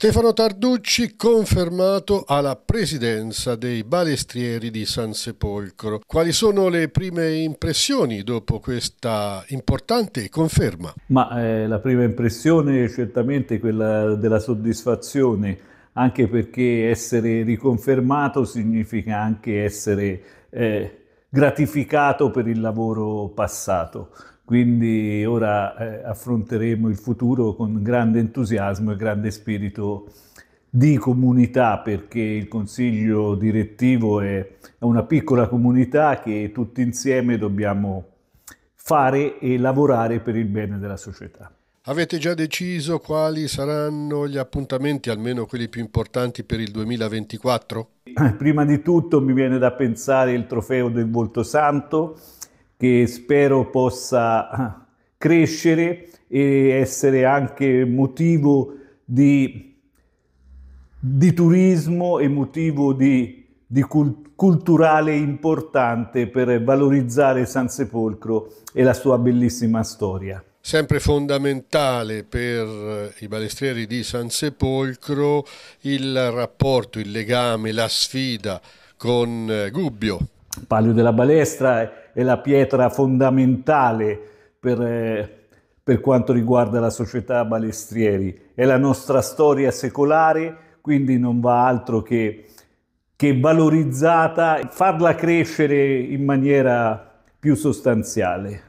Stefano Tarducci confermato alla presidenza dei Balestrieri di San Sepolcro. Quali sono le prime impressioni dopo questa importante conferma? Ma eh, la prima impressione è certamente quella della soddisfazione, anche perché essere riconfermato significa anche essere eh, gratificato per il lavoro passato. Quindi ora eh, affronteremo il futuro con grande entusiasmo e grande spirito di comunità perché il consiglio direttivo è una piccola comunità che tutti insieme dobbiamo fare e lavorare per il bene della società. Avete già deciso quali saranno gli appuntamenti, almeno quelli più importanti per il 2024? Eh, prima di tutto mi viene da pensare il trofeo del Volto Santo, che spero possa eh, crescere e essere anche motivo di, di turismo e motivo di, di cult- culturale importante per valorizzare San Sepolcro e la sua bellissima storia. Sempre fondamentale per eh, i balestrieri di San Sepolcro il rapporto, il legame, la sfida con eh, Gubbio. Il palio della balestra eh, è la pietra fondamentale per, per quanto riguarda la società balestrieri, è la nostra storia secolare quindi non va altro che, che, valorizzata, farla crescere in maniera più sostanziale.